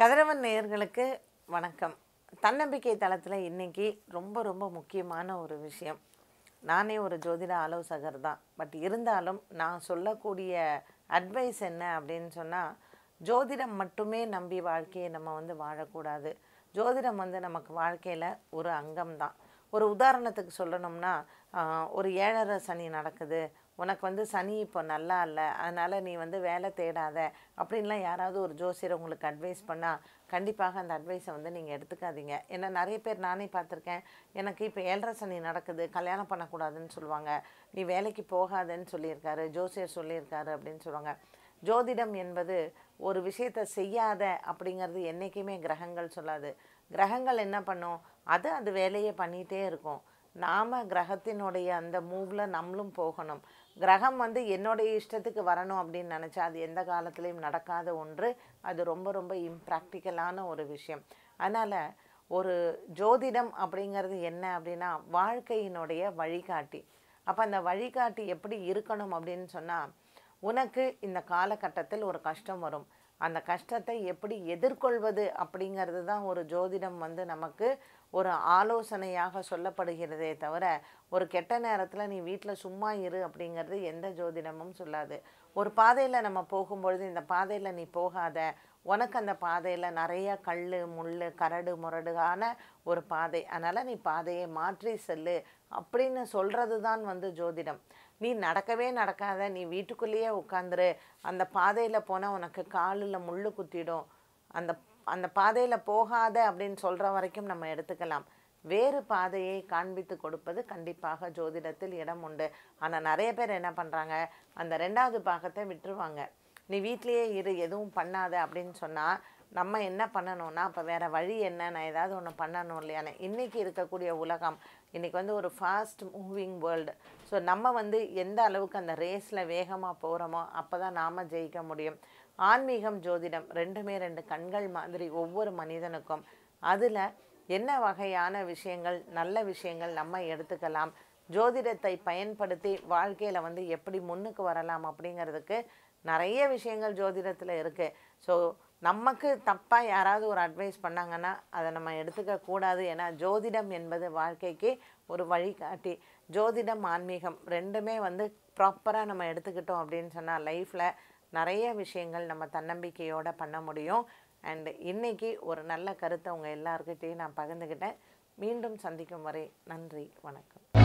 கதிரவன் நேயர்களுக்கு வணக்கம் தன்னம்பிக்கை தளத்தில் இன்றைக்கி ரொம்ப ரொம்ப முக்கியமான ஒரு விஷயம் நானே ஒரு ஜோதிட ஆலோசகர் தான் பட் இருந்தாலும் நான் சொல்லக்கூடிய அட்வைஸ் என்ன அப்படின்னு சொன்னால் ஜோதிடம் மட்டுமே நம்பி வாழ்க்கையை நம்ம வந்து வாழக்கூடாது ஜோதிடம் வந்து நமக்கு வாழ்க்கையில் ஒரு அங்கம் தான் ஒரு உதாரணத்துக்கு சொல்லணும்னா ஒரு ஏழரை சனி நடக்குது உனக்கு வந்து சனி இப்போ நல்லா இல்லை அதனால் நீ வந்து வேலை தேடாத அப்படின்லாம் யாராவது ஒரு ஜோசியர் உங்களுக்கு அட்வைஸ் பண்ணால் கண்டிப்பாக அந்த அட்வைஸை வந்து நீங்கள் எடுத்துக்காதீங்க ஏன்னா நிறைய பேர் நானே பார்த்துருக்கேன் எனக்கு இப்போ ஏழரை சனி நடக்குது கல்யாணம் பண்ணக்கூடாதுன்னு சொல்லுவாங்க நீ வேலைக்கு போகாதுன்னு சொல்லியிருக்காரு ஜோசியர் சொல்லியிருக்காரு அப்படின்னு சொல்லுவாங்க ஜோதிடம் என்பது ஒரு விஷயத்தை செய்யாத அப்படிங்கிறது என்றைக்குமே கிரகங்கள் சொல்லாது கிரகங்கள் என்ன பண்ணும் அது அது வேலையை பண்ணிகிட்டே இருக்கும் நாம் கிரகத்தினுடைய அந்த மூவில் நம்மளும் போகணும் கிரகம் வந்து என்னுடைய இஷ்டத்துக்கு வரணும் அப்படின்னு நினச்சா அது எந்த காலத்துலேயும் நடக்காத ஒன்று அது ரொம்ப ரொம்ப இம்ப்ராக்டிக்கலான ஒரு விஷயம் அதனால் ஒரு ஜோதிடம் அப்படிங்கிறது என்ன அப்படின்னா வாழ்க்கையினுடைய வழிகாட்டி அப்போ அந்த வழிகாட்டி எப்படி இருக்கணும் அப்படின்னு சொன்னால் உனக்கு இந்த காலகட்டத்தில் ஒரு கஷ்டம் வரும் அந்த கஷ்டத்தை எப்படி எதிர்கொள்வது அப்படிங்கிறது தான் ஒரு ஜோதிடம் வந்து நமக்கு ஒரு ஆலோசனையாக சொல்லப்படுகிறதே தவிர ஒரு கெட்ட நேரத்தில் நீ வீட்டில் சும்மா இரு அப்படிங்கிறது எந்த ஜோதிடமும் சொல்லாது ஒரு பாதையில் நம்ம போகும்பொழுது இந்த பாதையில் நீ போகாத உனக்கு அந்த பாதையில் நிறைய கல் முள் கரடு முரடுகான ஒரு பாதை அதனால் நீ பாதையை மாற்றி செல்லு அப்படின்னு சொல்கிறது தான் வந்து ஜோதிடம் நீ நடக்கவே நடக்காத நீ வீட்டுக்குள்ளேயே உட்காந்துரு அந்த பாதையில் போனால் உனக்கு காலில் முள் குத்திடும் அந்த அந்த பாதையில் போகாத அப்படின்னு சொல்கிற வரைக்கும் நம்ம எடுத்துக்கலாம் வேறு பாதையை காண்பித்து கொடுப்பது கண்டிப்பாக ஜோதிடத்தில் இடம் உண்டு ஆனால் நிறைய பேர் என்ன பண்ணுறாங்க அந்த ரெண்டாவது பாகத்தை விட்டுருவாங்க நீ வீட்லேயே இரு எதுவும் பண்ணாத அப்படின்னு சொன்னால் நம்ம என்ன பண்ணணும்னா அப்போ வேறு வழி என்ன நான் ஏதாவது ஒன்று பண்ணணும் இல்லையானே இன்றைக்கி இருக்கக்கூடிய உலகம் இன்றைக்கி வந்து ஒரு ஃபாஸ்ட் மூவிங் வேர்ல்டு ஸோ நம்ம வந்து எந்த அளவுக்கு அந்த ரேஸில் வேகமாக போகிறோமோ அப்போ தான் நாம் ஜெயிக்க முடியும் ஆன்மீகம் ஜோதிடம் ரெண்டுமே ரெண்டு கண்கள் மாதிரி ஒவ்வொரு மனிதனுக்கும் அதில் என்ன வகையான விஷயங்கள் நல்ல விஷயங்கள் நம்ம எடுத்துக்கலாம் ஜோதிடத்தை பயன்படுத்தி வாழ்க்கையில் வந்து எப்படி முன்னுக்கு வரலாம் அப்படிங்கிறதுக்கு நிறைய விஷயங்கள் ஜோதிடத்தில் இருக்குது ஸோ நமக்கு தப்பாக யாராவது ஒரு அட்வைஸ் பண்ணாங்கன்னா அதை நம்ம எடுத்துக்க கூடாது ஏன்னா ஜோதிடம் என்பது வாழ்க்கைக்கு ஒரு வழிகாட்டி ஜோதிடம் ஆன்மீகம் ரெண்டுமே வந்து ப்ராப்பராக நம்ம எடுத்துக்கிட்டோம் அப்படின்னு சொன்னால் லைஃப்பில் நிறைய விஷயங்கள் நம்ம தன்னம்பிக்கையோடு பண்ண முடியும் அண்டு இன்றைக்கி ஒரு நல்ல கருத்தை உங்கள் எல்லாருக்கிட்டேயும் நான் பகிர்ந்துக்கிட்டேன் மீண்டும் சந்திக்கும் வரை நன்றி வணக்கம்